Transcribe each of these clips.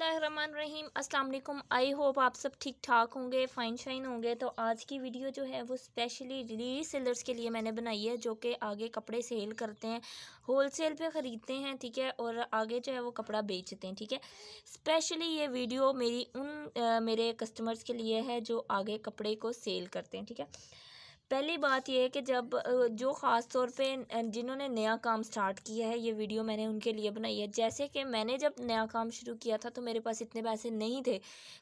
अस्सलाम असल I hope आप सब ठीक ठाक होंगे फाइन शाइन होंगे तो आज की वीडियो जो है वो स्पेशली रीसेलर्स के लिए मैंने बनाई है जो कि आगे कपड़े सेल करते हैं होल सेल पे ख़रीदते हैं ठीक है और आगे जो है वो कपड़ा बेचते हैं ठीक है स्पेशली ये वीडियो मेरी उन आ, मेरे कस्टमर्स के लिए है जो आगे कपड़े को सेल करते हैं ठीक है पहली बात यह है कि जब जो ख़ास तौर पे जिन्होंने नया काम स्टार्ट किया है ये वीडियो मैंने उनके लिए बनाई है जैसे कि मैंने जब नया काम शुरू किया था तो मेरे पास इतने पैसे नहीं थे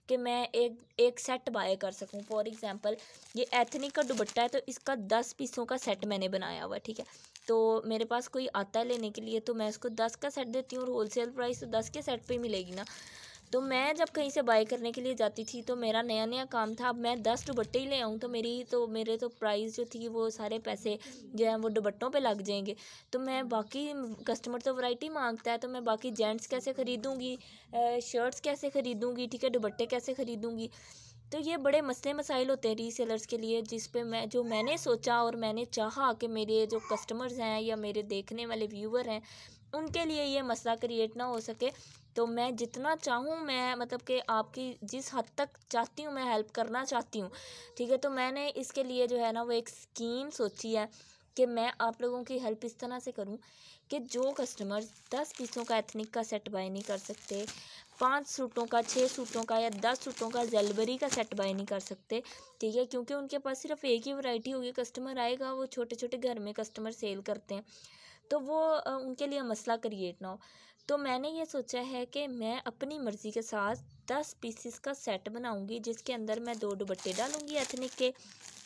कि मैं एक एक सेट बाय कर सकूं फॉर एग्जांपल ये एथनिक का दुबट्टा है तो इसका दस पीसों का सेट मैंने बनाया हुआ ठीक है तो मेरे पास कोई आता है लेने के लिए तो मैं उसको दस का सेट देती हूँ और होल प्राइस तो दस के सेट पर मिलेगी ना तो मैं जब कहीं से बाई करने के लिए जाती थी तो मेरा नया नया काम था अब मैं दस दुबट्टे ही ले आऊँ तो मेरी तो मेरे तो प्राइस जो थी वो सारे पैसे जो है वो दुबट्टों पे लग जाएंगे तो मैं बाकी कस्टमर तो वैरायटी मांगता है तो मैं बाकी जेंट्स कैसे ख़रीदूँगी शर्ट्स कैसे ख़रीदूँगी ठीक है दुबट्टे कैसे ख़रीदूँगी तो ये बड़े मसले मसाइल होते हैं रीसेलर्स के लिए जिस पे मैं जो मैंने सोचा और मैंने चाहा कि मेरे जो कस्टमर्स हैं या मेरे देखने वाले व्यूअर हैं उनके लिए ये मसला क्रिएट ना हो सके तो मैं जितना चाहूँ मैं मतलब कि आपकी जिस हद तक चाहती हूँ मैं हेल्प करना चाहती हूँ ठीक है तो मैंने इसके लिए जो है ना वो एक स्कीम सोची है कि मैं आप लोगों की हेल्प इस तरह से करूं कि जो कस्टमर्स दस पीसों का एथनिक का सेट बाय नहीं कर सकते पाँच सूटों का छः सूटों का या दस सूटों का जेलबरी का सेट बाय नहीं कर सकते ठीक है क्योंकि उनके पास सिर्फ एक ही वैरायटी होगी कस्टमर आएगा वो छोटे छोटे घर में कस्टमर सेल करते हैं तो वो उनके लिए मसला क्रिएट ना हो तो मैंने ये सोचा है कि मैं अपनी मर्ज़ी के साथ दस पीसीस का सेट बनाऊंगी जिसके अंदर मैं दो दुबट्टे डालूंगी एथनिक के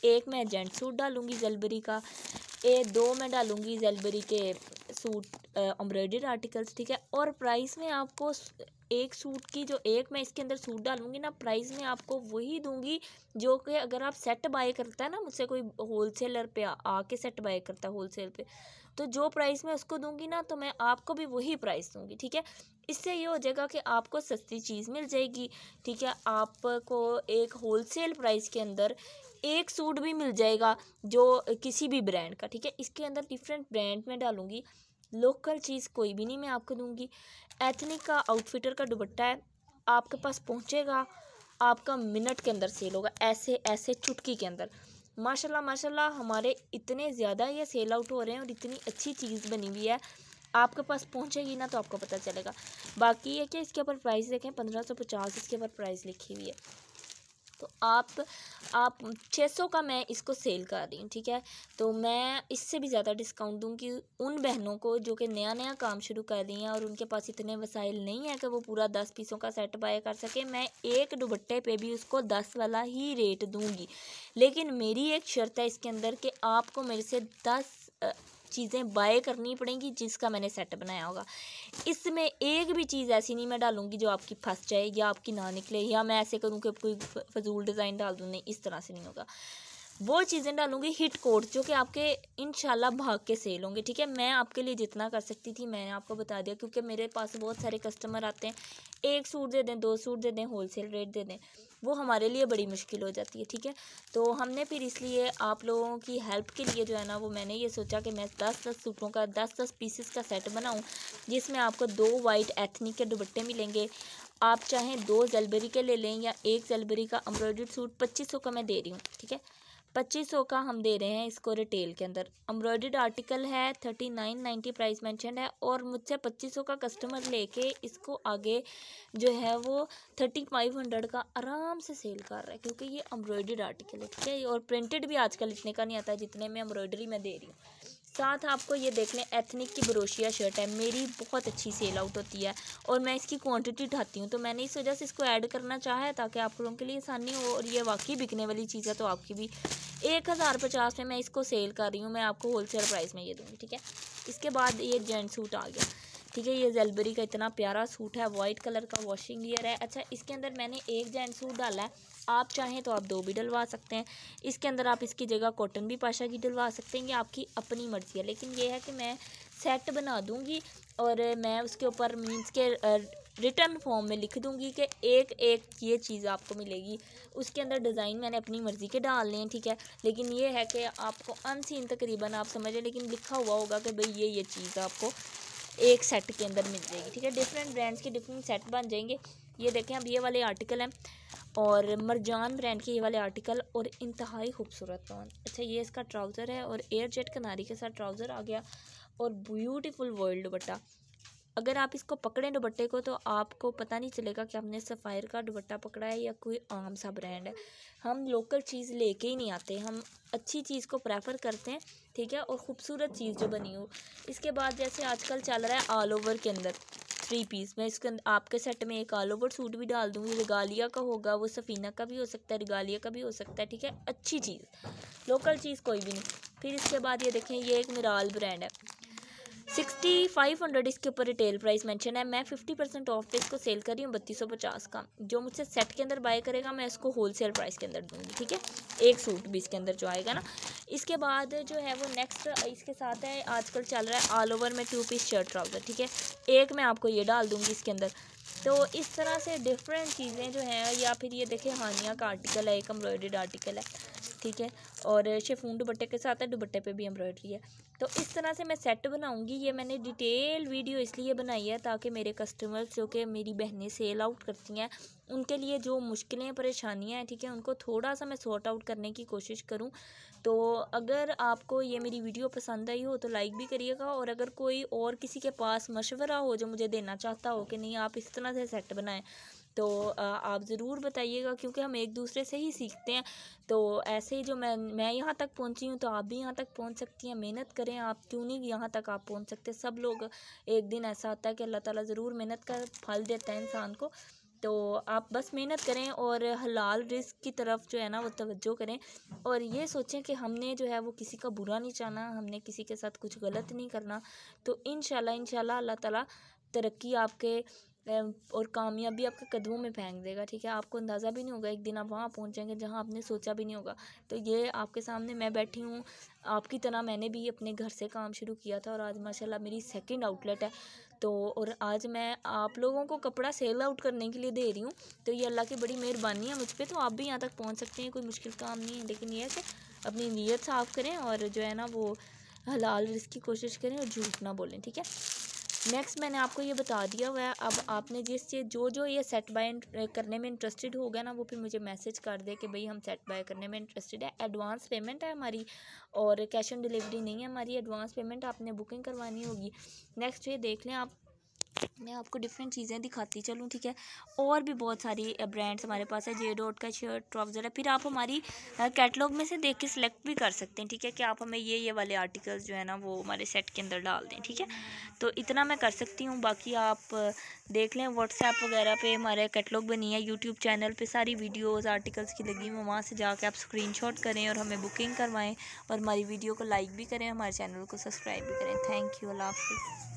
एक मैं जेंट सूट डालूंगी जेलबरी का ए दो मैं डालूंगी जेलबरी के सूट एम्ब्रॉयडर्ड आर्टिकल्स ठीक है और प्राइस में आपको एक सूट की जो एक मैं इसके अंदर सूट डालूंगी ना प्राइस में आपको वही दूंगी जो कि अगर आप सेट बाय करता है ना मुझसे कोई होलसेलर पे आके सेट बाय करता है होलसेल पे तो जो प्राइस मैं उसको दूंगी ना तो मैं आपको भी वही प्राइस दूंगी ठीक है इससे ये हो जाएगा कि आपको सस्ती चीज़ मिल जाएगी ठीक है आपको एक होलसेल प्राइस के अंदर एक सूट भी मिल जाएगा जो किसी भी ब्रांड का ठीक है इसके अंदर डिफरेंट ब्रांड में डालूंगी लोकल चीज़ कोई भी नहीं मैं आपको दूंगी एथनिक का आउटफिटर का दुबट्टा है आपके पास पहुंचेगा आपका मिनट के अंदर सेल होगा ऐसे ऐसे चुटकी के अंदर माशाल्लाह माशाल्लाह हमारे इतने ज़्यादा ये सेल आउट हो रहे हैं और इतनी अच्छी चीज़ बनी हुई है आपके पास पहुंचेगी ना तो आपको पता चलेगा बाकी ये कि इसके ऊपर प्राइस देखें पंद्रह सौ पचास इसके ऊपर प्राइस लिखी हुई है तो आप आप 600 का मैं इसको सेल कर रही हूँ ठीक है तो मैं इससे भी ज़्यादा डिस्काउंट दूँगी उन बहनों को जो कि नया नया काम शुरू कर रही हैं और उनके पास इतने वसाइल नहीं है कि वो पूरा दस पीसों का सेट बाय कर सके मैं एक दुबट्टे पे भी उसको दस वाला ही रेट दूँगी लेकिन मेरी एक शर्त है इसके अंदर कि आपको मेरे से दस चीज़ें बाय करनी पड़ेंगी जिसका मैंने सेट बनाया होगा इसमें एक भी चीज़ ऐसी नहीं मैं डालूंगी जो आपकी फंस जाए या आपकी ना निकले या मैं ऐसे करूँ कि कोई फजूल डिज़ाइन डाल दूँ नहीं इस तरह से नहीं होगा वो चीज़ें डालूंगी हिट कोड जो कि आपके इन भाग के सेल होंगे ठीक है मैं आपके लिए जितना कर सकती थी मैंने आपको बता दिया क्योंकि मेरे पास बहुत सारे कस्टमर आते हैं एक सूट दे दें दो सूट दे दें सेल रेट दे दें वो हमारे लिए बड़ी मुश्किल हो जाती है ठीक है तो हमने फिर इसलिए आप लोगों की हेल्प के लिए जो है ना वो मैंने ये सोचा कि मैं दस दस सूटों का दस दस पीसेस का सेट बनाऊँ जिसमें आपको दो वाइट एथनिक के दुबट्टे मिलेंगे आप चाहें दो जलबरी के ले लें या एक जलबरी का एम्ब्रॉयड सूट पच्चीस सौ का मैं दे रही हूँ ठीक है पच्चीस सौ का हम दे रहे हैं इसको रिटेल के अंदर एम्ब्रॉयड आर्टिकल है thirty nine ninety price mention है और मुझसे पच्चीस सौ का कस्टमर लेके इसको आगे जो है वो थर्टी फाइव हंड्रेड का आराम से सेल कर रहा है क्योंकि ये एम्ब्रॉयड आर्टिकल है ठीक है और प्रिंटेड भी आजकल इतने का नहीं आता जितने में एम्ब्रॉयडरी मैं दे रही हूँ साथ आपको ये देख लें एथनिक की ब्रोशिया शर्ट है मेरी बहुत अच्छी सेल आउट होती है और मैं इसकी क्वांटिटी उठाती हूँ तो मैंने इस वजह से इसको ऐड करना चाहा है ताकि आप लोगों के लिए आसानी हो और ये वाकई बिकने वाली चीज़ है तो आपकी भी एक हज़ार पचास में मैं इसको सेल कर रही हूँ मैं आपको सेल प्राइस में ये दूँगी ठीक है इसके बाद ये जेंट सूट आ गया ठीक है ये जेलबरी का इतना प्यारा सूट है वाइट कलर का वॉशिंग ईयर है अच्छा इसके अंदर मैंने एक जेंट सूट डाला है आप चाहें तो आप दो भी डलवा सकते हैं इसके अंदर आप इसकी जगह कॉटन भी पाशा की डलवा सकते हैं ये आपकी अपनी मर्ज़ी है लेकिन ये है कि मैं सेट बना दूँगी और मैं उसके ऊपर मीन्स के रिटर्न फॉर्म में लिख दूंगी कि एक एक ये चीज़ आपको मिलेगी उसके अंदर डिज़ाइन मैंने अपनी मर्ज़ी के डालने हैं ठीक है लेकिन ये है कि आपको अनसीन तकरीबन आप समझें लेकिन लिखा हुआ होगा कि भाई ये ये चीज़ आपको एक सेट के अंदर मिल जाएगी ठीक है डिफरेंट ब्रांड्स के डिफरेंट सेट बन जाएंगे ये देखें अब ये वाले आर्टिकल हैं और मरजान ब्रांड के ये वाले आर्टिकल और इंतहाई खूबसूरत लॉन अच्छा ये इसका ट्राउज़र है और एयर जेट कनारी के साथ ट्राउज़र आ गया और ब्यूटीफुल वर्ल्ड दुबट्टा अगर आप इसको पकड़ें दुबट्टे को तो आपको पता नहीं चलेगा कि हमने सफ़ायर का दुबट्टा पकड़ा है या कोई आम सा ब्रांड है हम लोकल चीज़ लेके ही नहीं आते हम अच्छी चीज़ को प्रेफर करते हैं ठीक है और ख़ूबसूरत चीज़ जो बनी हो इसके बाद जैसे आजकल चल रहा है ऑल ओवर के अंदर थ्री पीस मैं इसके आपके सेट में एक ऑल ओवर सूट भी डाल दूँगी रिगालिया का होगा वो सफ़ीना का भी हो सकता है रिगालिया का भी हो सकता है ठीक है अच्छी चीज़ लोकल चीज़ कोई भी नहीं फिर इसके बाद ये देखें ये एक निराल ब्रांड है सिक्सटी फाइव हंड्रेड इसके ऊपर रिटेल प्राइस मेंशन है मैं फिफ्टी परसेंट ऑफ पे इसको सेल कर रही हूँ बत्तीस सौ पचास का जो मुझसे सेट के अंदर बाय करेगा मैं इसको होलसेल प्राइस के अंदर दूंगी ठीक है एक सूट भी इसके अंदर जो आएगा ना इसके बाद जो है वो नेक्स्ट इसके साथ है आजकल चल रहा है ऑल ओवर में टू पीस शर्ट ट्राउज़र ठीक है एक मैं आपको ये डाल दूँगी इसके अंदर तो इस तरह से डिफरेंट चीज़ें जो हैं या फिर ये देखें हानिया का आर्टिकल है एक एम्ब्रॉयडेड आर्टिकल है ठीक है और शेफून दुबट्टे के साथ है दुबट्टे पे भी एम्ब्रॉयडरी है तो इस तरह से मैं सेट बनाऊंगी ये मैंने डिटेल वीडियो इसलिए बनाई है ताकि मेरे कस्टमर्स जो कि मेरी बहनें सेल आउट करती हैं उनके लिए जो मुश्किलें परेशानियां हैं ठीक है उनको थोड़ा सा मैं सॉर्ट आउट करने की कोशिश करूं तो अगर आपको ये मेरी वीडियो पसंद आई हो तो लाइक भी करिएगा और अगर कोई और किसी के पास मशवरा हो जो मुझे देना चाहता हो कि नहीं आप इस तरह से सेट बनाएं तो आप ज़रूर बताइएगा क्योंकि हम एक दूसरे से ही सीखते हैं तो ऐसे ही जो मैं मैं यहाँ तक पहुँची हूँ तो आप भी यहाँ तक पहुँच सकती हैं मेहनत करें आप क्यों नहीं यहाँ तक आप पहुँच सकते सब लोग एक दिन ऐसा होता है कि अल्लाह ताला ज़रूर मेहनत का फल देता है इंसान को तो आप बस मेहनत करें और हलाल रिस्क की तरफ जो है ना वो तवज्जो करें और ये सोचें कि हमने जो है वो किसी का बुरा नहीं चाहना हमने किसी के साथ कुछ गलत नहीं करना तो इन शाला इन अल्लाह ताला तरक्की आपके और कामयाबी आपके कदमों में फेंक देगा ठीक है आपको अंदाज़ा भी नहीं होगा एक दिन आप वहाँ पहुँचेंगे जहाँ आपने सोचा भी नहीं होगा तो ये आपके सामने मैं बैठी हूँ आपकी तरह मैंने भी अपने घर से काम शुरू किया था और आज माशाल्लाह मेरी सेकंड आउटलेट है तो और आज मैं आप लोगों को कपड़ा सेल आउट करने के लिए दे रही हूँ तो ये अल्लाह की बड़ी मेहरबानी है मुझ पर तो आप भी यहाँ तक पहुँच सकते हैं कोई मुश्किल काम नहीं है लेकिन यह है अपनी नीयत साफ़ करें और जो है ना वो हलाल रिस्क की कोशिश करें और झूठ ना बोलें ठीक है नेक्स्ट मैंने आपको ये बता दिया हुआ है अब आपने जिस चीज़ जो जो ये सेट बाय करने में इंटरेस्टेड होगा ना वो फिर मुझे मैसेज कर दे कि भाई हम सेट बाय करने में इंटरेस्टेड है एडवांस पेमेंट है हमारी और कैश ऑन डिलीवरी नहीं है हमारी एडवांस पेमेंट आपने बुकिंग करवानी होगी नेक्स्ट ये देख लें आप मैं आपको डिफरेंट चीज़ें दिखाती चलूँ ठीक है और भी बहुत सारी ब्रांड्स हमारे पास है जे डॉट का शर्ट ट्राउज़र है फिर आप हमारी कैटलॉग में से देख के सिलेक्ट भी कर सकते हैं ठीक है कि आप हमें ये ये वाले आर्टिकल्स जो है ना वो हमारे सेट के अंदर डाल दें ठीक है तो इतना मैं कर सकती हूँ बाकी आप देख लें व्हाट्सएप वगैरह पर हमारे कैटलॉग बनी है यूट्यूब चैनल पर सारी वीडियोज़ आर्टिकल्स की लगी हुई वहाँ से जाके आप स्क्रीन करें और हमें बुकिंग करवाएँ और हमारी वीडियो को लाइक भी करें हमारे चैनल को सब्सक्राइब भी करें थैंक यू अल्लाह हाफ़